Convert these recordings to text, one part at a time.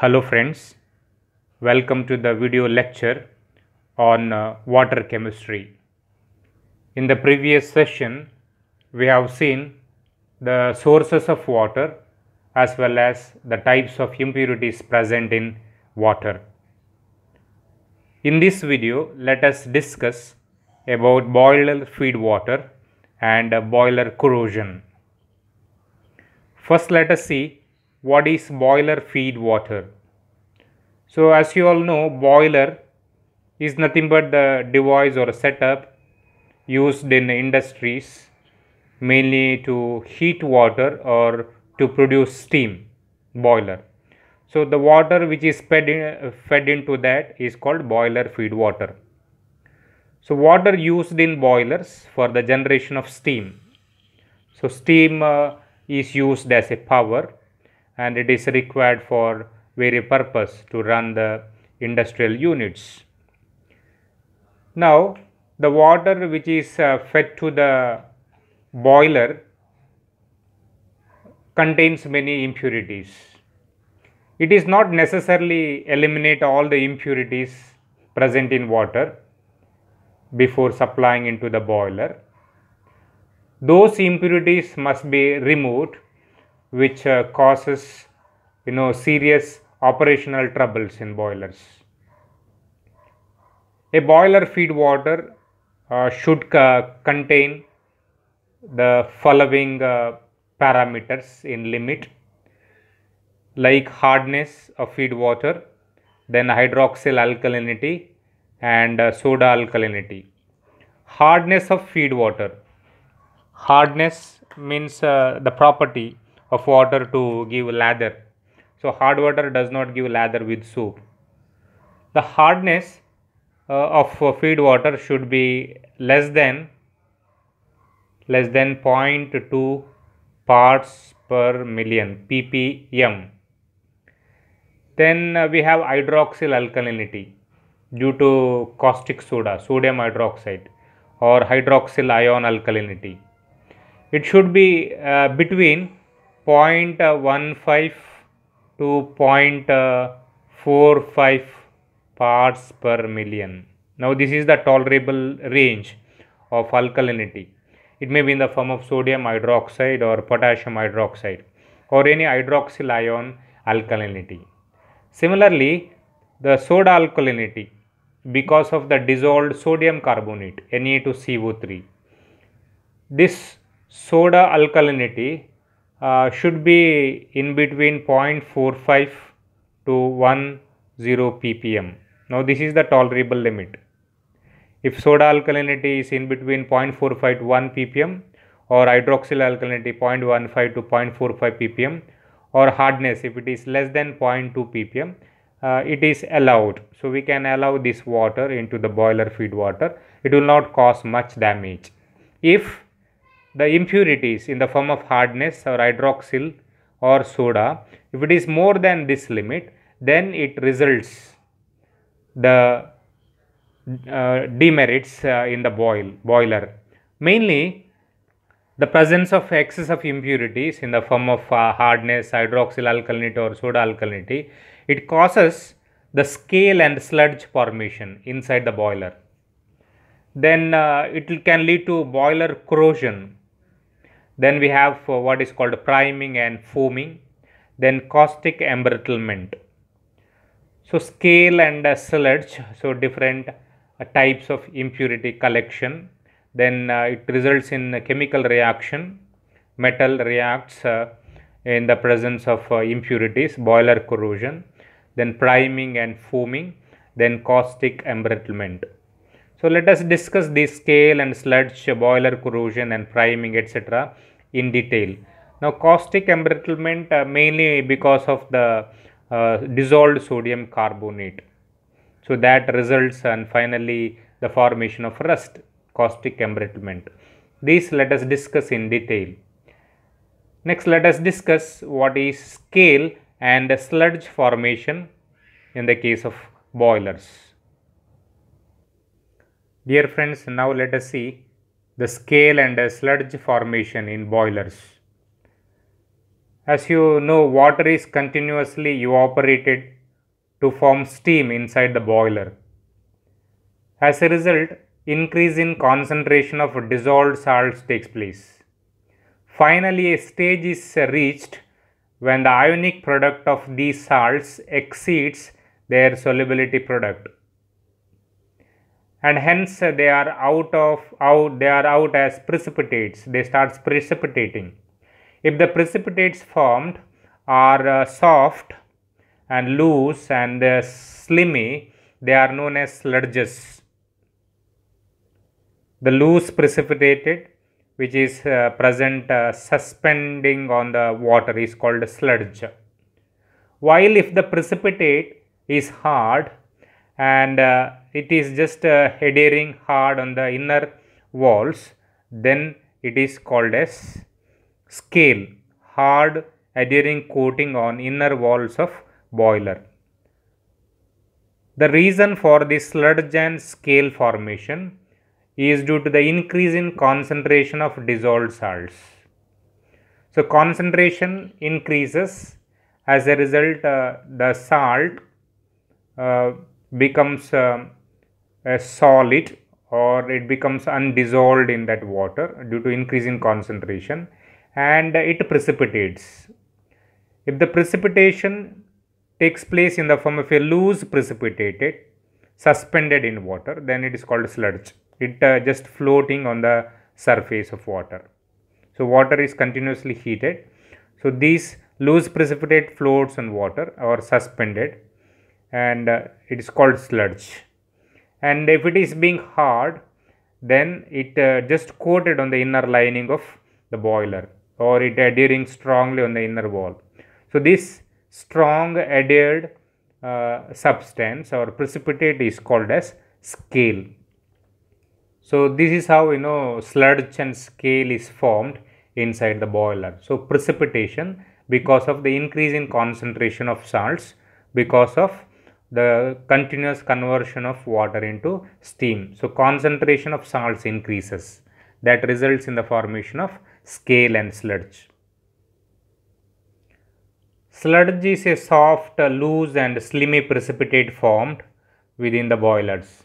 Hello friends, welcome to the video lecture on uh, water chemistry. In the previous session, we have seen the sources of water as well as the types of impurities present in water. In this video, let us discuss about boiler feed water and boiler corrosion. First, let us see what is boiler feed water so as you all know boiler is nothing but the device or setup used in industries mainly to heat water or to produce steam boiler so the water which is fed, in, fed into that is called boiler feed water so water used in boilers for the generation of steam so steam uh, is used as a power and it is required for very purpose to run the industrial units. Now the water which is uh, fed to the boiler contains many impurities. It is not necessarily eliminate all the impurities present in water before supplying into the boiler. Those impurities must be removed which uh, causes you know serious operational troubles in boilers. A boiler feed water uh, should uh, contain the following uh, parameters in limit like hardness of feed water, then hydroxyl alkalinity and uh, soda alkalinity. Hardness of feed water. Hardness means uh, the property of water to give lather. So hard water does not give lather with soap. The hardness uh, of uh, feed water should be less than less than 0.2 parts per million ppm. Then uh, we have hydroxyl alkalinity due to caustic soda, sodium hydroxide or hydroxyl ion alkalinity. It should be uh, between 0.15 to 0.45 parts per million. Now this is the tolerable range of alkalinity. It may be in the form of sodium hydroxide or potassium hydroxide or any hydroxyl ion alkalinity. Similarly, the soda alkalinity because of the dissolved sodium carbonate Na2CO3. This soda alkalinity uh, should be in between 0.45 to 10 ppm. Now this is the tolerable limit. If soda alkalinity is in between 0.45 to 1 ppm or hydroxyl alkalinity 0.15 to 0.45 ppm or hardness if it is less than 0.2 ppm uh, it is allowed. So we can allow this water into the boiler feed water. It will not cause much damage. If the impurities in the form of hardness or hydroxyl or soda, if it is more than this limit, then it results the uh, demerits uh, in the boil boiler. Mainly, the presence of excess of impurities in the form of uh, hardness, hydroxyl alkalinity or soda alkalinity, it causes the scale and sludge formation inside the boiler. Then uh, it can lead to boiler corrosion then we have uh, what is called priming and foaming. Then caustic embrittlement. So scale and uh, sludge, so different uh, types of impurity collection. Then uh, it results in chemical reaction. Metal reacts uh, in the presence of uh, impurities, boiler corrosion. Then priming and foaming. Then caustic embrittlement. So let us discuss the scale and sludge, boiler corrosion and priming etc. in detail. Now caustic embrittlement uh, mainly because of the uh, dissolved sodium carbonate. So that results and finally the formation of rust, caustic embrittlement. This let us discuss in detail. Next let us discuss what is scale and sludge formation in the case of boilers. Dear friends, now let us see the scale and sludge formation in boilers. As you know, water is continuously evaporated to form steam inside the boiler. As a result, increase in concentration of dissolved salts takes place. Finally, a stage is reached when the ionic product of these salts exceeds their solubility product and hence they are out of out they are out as precipitates they starts precipitating if the precipitates formed are uh, soft and loose and uh, slimy they are known as sludges the loose precipitated which is uh, present uh, suspending on the water is called sludge while if the precipitate is hard and uh, it is just uh, adhering hard on the inner walls then it is called as scale hard adhering coating on inner walls of boiler the reason for this sludge and scale formation is due to the increase in concentration of dissolved salts so concentration increases as a result uh, the salt uh, becomes uh, a solid or it becomes undissolved in that water due to increase in concentration and it precipitates. If the precipitation takes place in the form of a loose precipitated suspended in water then it is called sludge. It uh, just floating on the surface of water. So water is continuously heated. So these loose precipitate floats on water or suspended and uh, it is called sludge and if it is being hard then it uh, just coated on the inner lining of the boiler or it adhering strongly on the inner wall. So this strong adhered uh, substance or precipitate is called as scale. So this is how you know sludge and scale is formed inside the boiler. So precipitation because of the increase in concentration of salts because of the continuous conversion of water into steam. So, concentration of salts increases that results in the formation of scale and sludge. Sludge is a soft, loose and slimy precipitate formed within the boilers.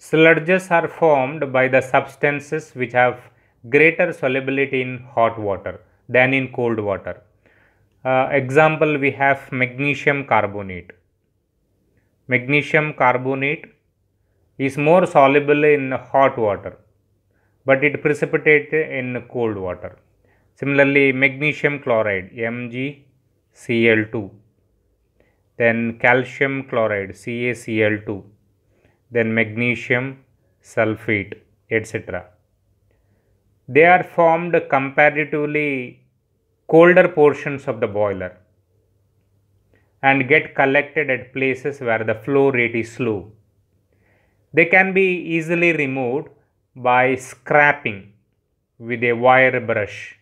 Sludges are formed by the substances which have greater solubility in hot water than in cold water. Uh, example we have magnesium carbonate magnesium carbonate is more soluble in hot water but it precipitates in cold water. Similarly, magnesium chloride MgCl2, then calcium chloride CaCl2, then magnesium sulfate etc. They are formed comparatively colder portions of the boiler and get collected at places where the flow rate is slow. They can be easily removed by scraping with a wire brush.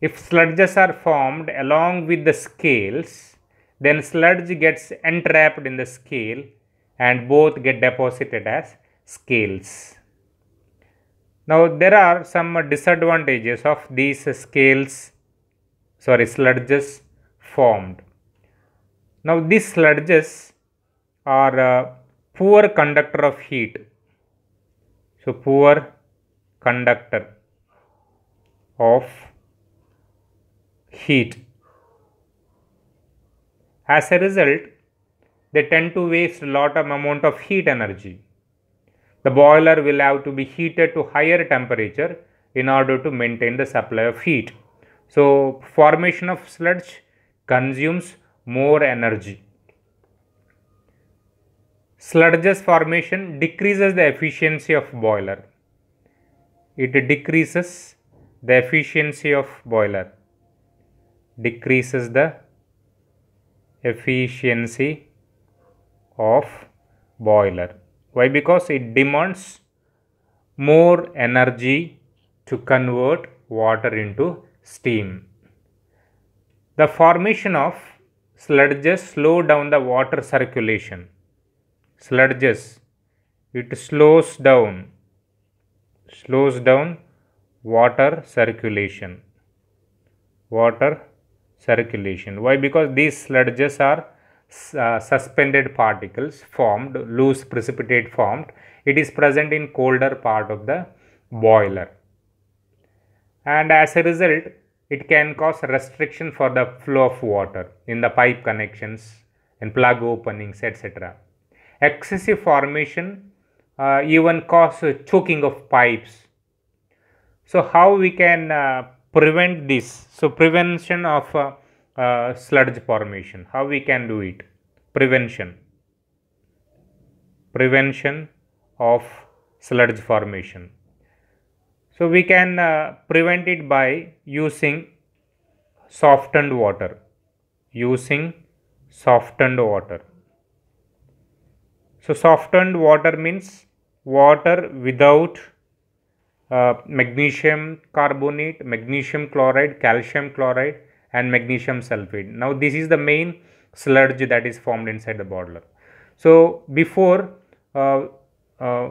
If sludges are formed along with the scales, then sludge gets entrapped in the scale and both get deposited as scales. Now there are some disadvantages of these scales, sorry, sludges formed. Now these sludges are uh, poor conductor of heat. So poor conductor of heat. As a result, they tend to waste a lot of amount of heat energy. The boiler will have to be heated to higher temperature in order to maintain the supply of heat. So formation of sludge consumes more energy. Sludges formation decreases the efficiency of boiler. It decreases the efficiency of boiler. Decreases the efficiency of boiler. Why? Because it demands more energy to convert water into steam. The formation of sludges slow down the water circulation. Sludges, it slows down, slows down water circulation. Water circulation. Why? Because these sludges are uh, suspended particles formed, loose precipitate formed. It is present in colder part of the boiler. And as a result, it can cause restriction for the flow of water in the pipe connections and plug openings etc. Excessive formation uh, even cause choking of pipes. So how we can uh, prevent this? So prevention of uh, uh sludge formation, how we can do it? Prevention. Prevention of sludge formation. So we can uh, prevent it by using softened water, using softened water. So softened water means water without uh, magnesium carbonate, magnesium chloride, calcium chloride and magnesium sulfate. Now this is the main sludge that is formed inside the bottler. So before uh, uh,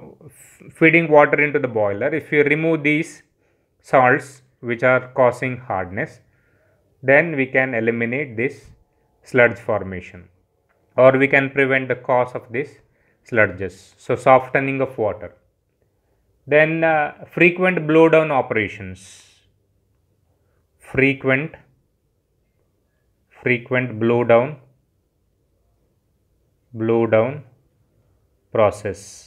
feeding water into the boiler if you remove these salts which are causing hardness then we can eliminate this sludge formation or we can prevent the cause of this sludges so softening of water then uh, frequent blowdown operations frequent frequent blowdown blowdown process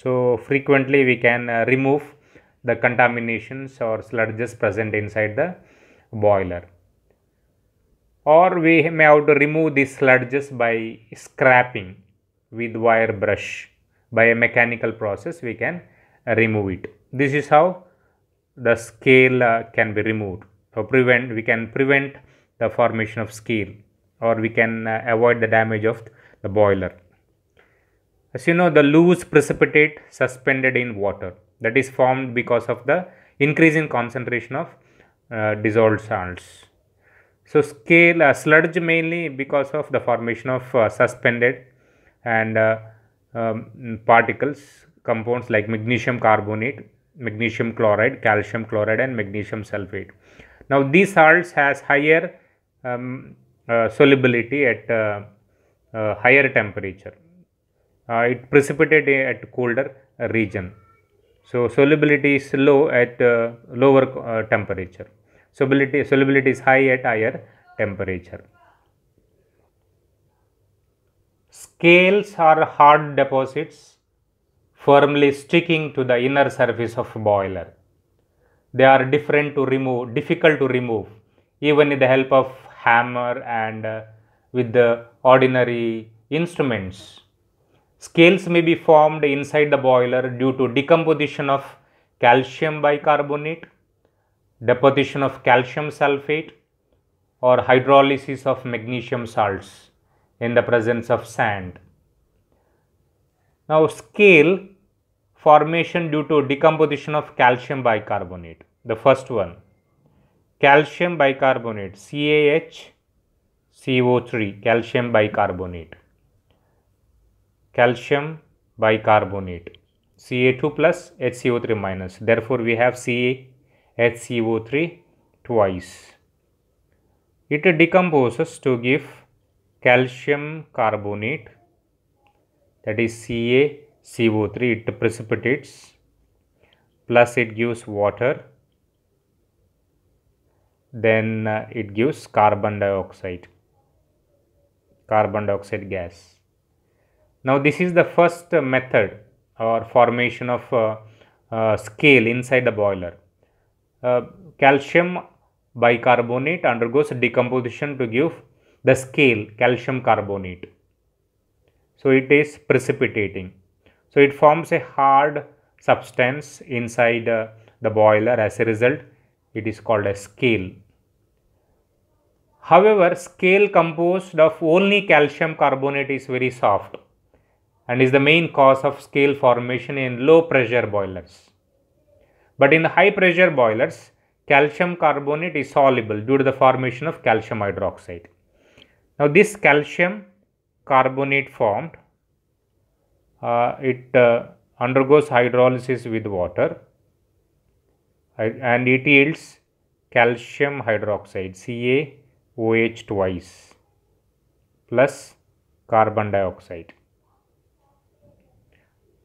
so frequently we can uh, remove the contaminations or sludges present inside the boiler. Or we may have to remove these sludges by scraping with wire brush. By a mechanical process we can remove it. This is how the scale uh, can be removed. So prevent we can prevent the formation of scale or we can uh, avoid the damage of the boiler. As you know, the loose precipitate suspended in water that is formed because of the increase in concentration of uh, dissolved salts. So scale uh, sludge mainly because of the formation of uh, suspended and uh, um, particles compounds like magnesium carbonate, magnesium chloride, calcium chloride and magnesium sulfate. Now these salts has higher um, uh, solubility at uh, higher temperature uh, it precipitated at colder uh, region. So solubility is low at uh, lower temperature. Solubility, solubility is high at higher temperature. Scales are hard deposits firmly sticking to the inner surface of boiler. They are different to remove, difficult to remove even with the help of hammer and uh, with the ordinary instruments. Scales may be formed inside the boiler due to decomposition of calcium bicarbonate, deposition of calcium sulfate or hydrolysis of magnesium salts in the presence of sand. Now scale formation due to decomposition of calcium bicarbonate, the first one calcium bicarbonate CaH CO3 calcium bicarbonate calcium bicarbonate Ca2 plus HCO3 minus. Therefore, we have Ca hco 3 twice. It decomposes to give calcium carbonate that is CaCO3 it precipitates plus it gives water then uh, it gives carbon dioxide carbon dioxide gas now this is the first method or formation of uh, uh, scale inside the boiler. Uh, calcium bicarbonate undergoes decomposition to give the scale calcium carbonate. So it is precipitating. So it forms a hard substance inside uh, the boiler as a result it is called a scale. However, scale composed of only calcium carbonate is very soft and is the main cause of scale formation in low pressure boilers. But in high pressure boilers, calcium carbonate is soluble due to the formation of calcium hydroxide. Now this calcium carbonate formed, uh, it uh, undergoes hydrolysis with water uh, and it yields calcium hydroxide CaOH twice plus carbon dioxide.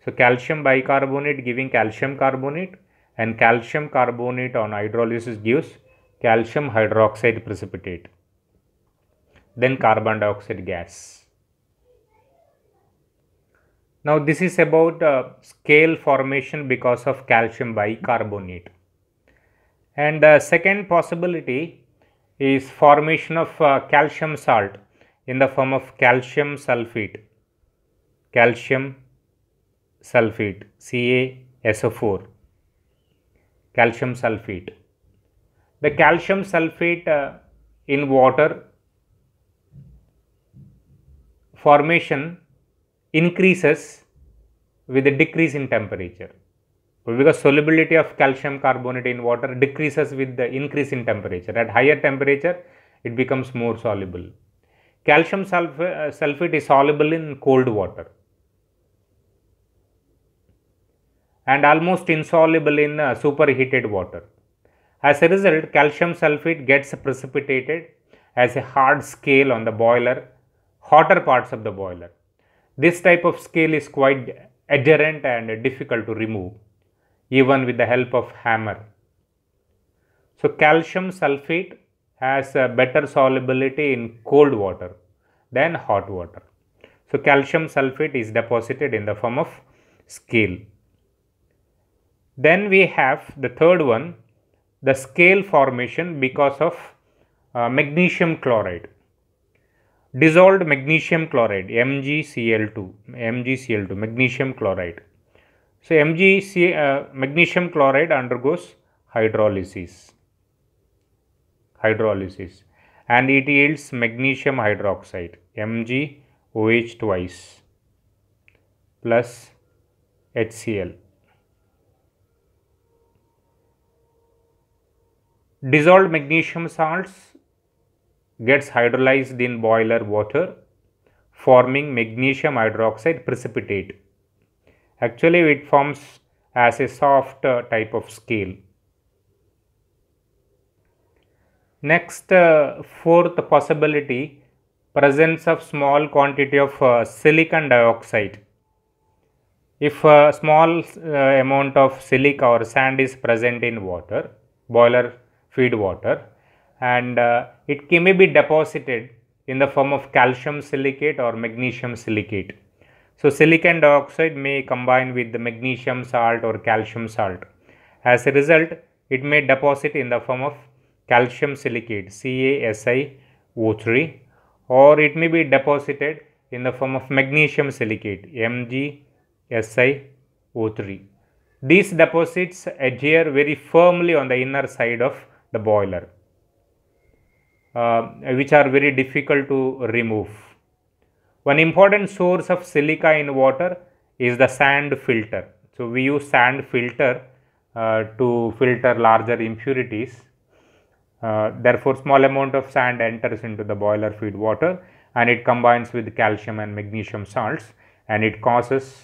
So calcium bicarbonate giving calcium carbonate and calcium carbonate on hydrolysis gives calcium hydroxide precipitate. Then carbon dioxide gas. Now this is about uh, scale formation because of calcium bicarbonate. And the second possibility is formation of uh, calcium salt in the form of calcium sulfate. Calcium sulfate CaSO4 calcium sulfate the calcium sulfate uh, in water formation increases with a decrease in temperature because solubility of calcium carbonate in water decreases with the increase in temperature at higher temperature it becomes more soluble calcium sulf uh, sulfate is soluble in cold water and almost insoluble in uh, superheated water. As a result, calcium sulfate gets precipitated as a hard scale on the boiler, hotter parts of the boiler. This type of scale is quite adherent and difficult to remove, even with the help of hammer. So, calcium sulfate has better solubility in cold water than hot water. So, calcium sulfate is deposited in the form of scale. Then we have the third one, the scale formation because of uh, magnesium chloride. Dissolved magnesium chloride, MgCl2, MgCl2, magnesium chloride. So, MgC, uh, magnesium chloride undergoes hydrolysis, hydrolysis and it yields magnesium hydroxide, MgOH twice plus HCl. Dissolved magnesium salts gets hydrolyzed in boiler water forming magnesium hydroxide precipitate. Actually it forms as a soft uh, type of scale. Next uh, fourth possibility presence of small quantity of uh, silicon dioxide. If a small uh, amount of silica or sand is present in water, boiler feed water and uh, it can, may be deposited in the form of calcium silicate or magnesium silicate. So silicon dioxide may combine with the magnesium salt or calcium salt. As a result, it may deposit in the form of calcium silicate CaSiO3 or it may be deposited in the form of magnesium silicate MgSiO3. These deposits adhere very firmly on the inner side of the boiler uh, which are very difficult to remove. One important source of silica in water is the sand filter. So we use sand filter uh, to filter larger impurities. Uh, therefore, small amount of sand enters into the boiler feed water and it combines with calcium and magnesium salts and it causes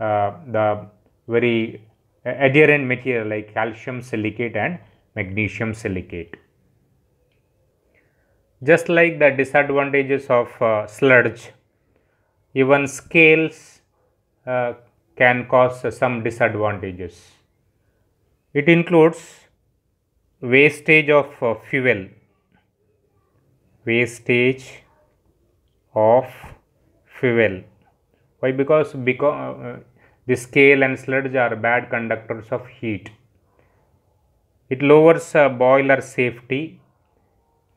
uh, the very adherent material like calcium silicate and magnesium silicate. Just like the disadvantages of uh, sludge, even scales uh, can cause uh, some disadvantages. It includes wastage of uh, fuel, wastage of fuel. Why? Because, because uh, uh, the scale and sludge are bad conductors of heat it lowers uh, boiler safety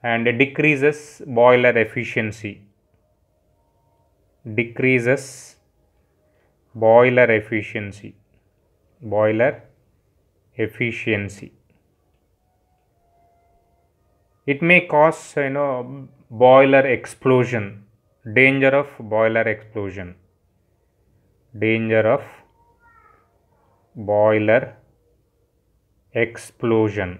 and decreases boiler efficiency. Decreases boiler efficiency. Boiler efficiency. It may cause you know boiler explosion. Danger of boiler explosion. Danger of boiler explosion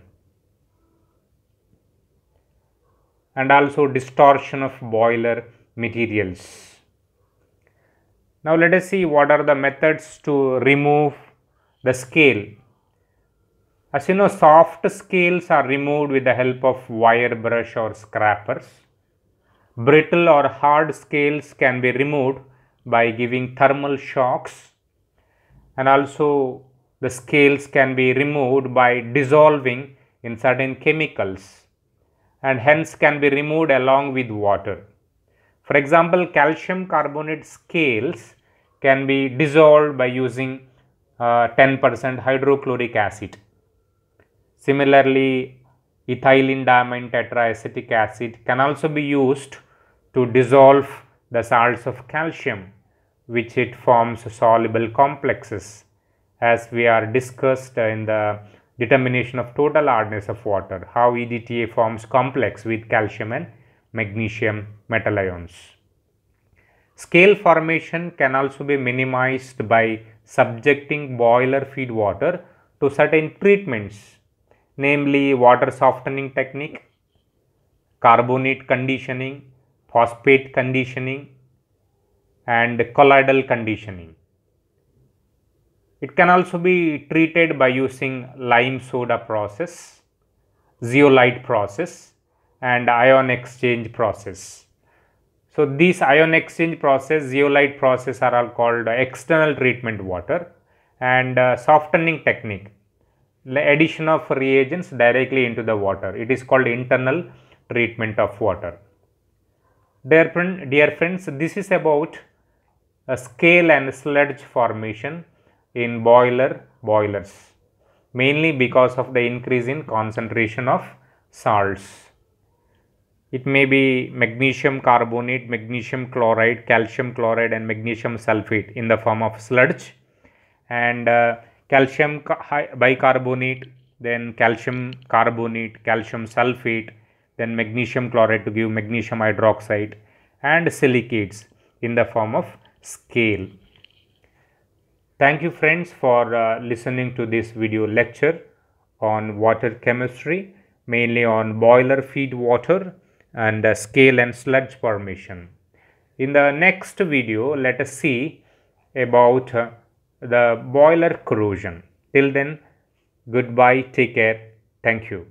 and also distortion of boiler materials. Now let us see what are the methods to remove the scale. As you know soft scales are removed with the help of wire brush or scrapers. Brittle or hard scales can be removed by giving thermal shocks and also the scales can be removed by dissolving in certain chemicals and hence can be removed along with water. For example, calcium carbonate scales can be dissolved by using 10% uh, hydrochloric acid. Similarly, ethylene diamine tetraacetic acid can also be used to dissolve the salts of calcium which it forms soluble complexes as we are discussed in the determination of total hardness of water, how EDTA forms complex with calcium and magnesium metal ions. Scale formation can also be minimized by subjecting boiler feed water to certain treatments, namely water softening technique, carbonate conditioning, phosphate conditioning and colloidal conditioning. It can also be treated by using lime soda process, zeolite process and ion exchange process. So these ion exchange process, zeolite process are all called external treatment water and uh, softening technique. The addition of reagents directly into the water. It is called internal treatment of water. Dear, friend, dear friends, this is about a uh, scale and sludge formation in boiler boilers mainly because of the increase in concentration of salts. It may be magnesium carbonate, magnesium chloride, calcium chloride and magnesium sulfate in the form of sludge and uh, calcium bicarbonate, then calcium carbonate, calcium sulfate, then magnesium chloride to give magnesium hydroxide and silicates in the form of scale. Thank you friends for uh, listening to this video lecture on water chemistry, mainly on boiler feed water and uh, scale and sludge formation. In the next video, let us see about uh, the boiler corrosion. Till then, goodbye, take care, thank you.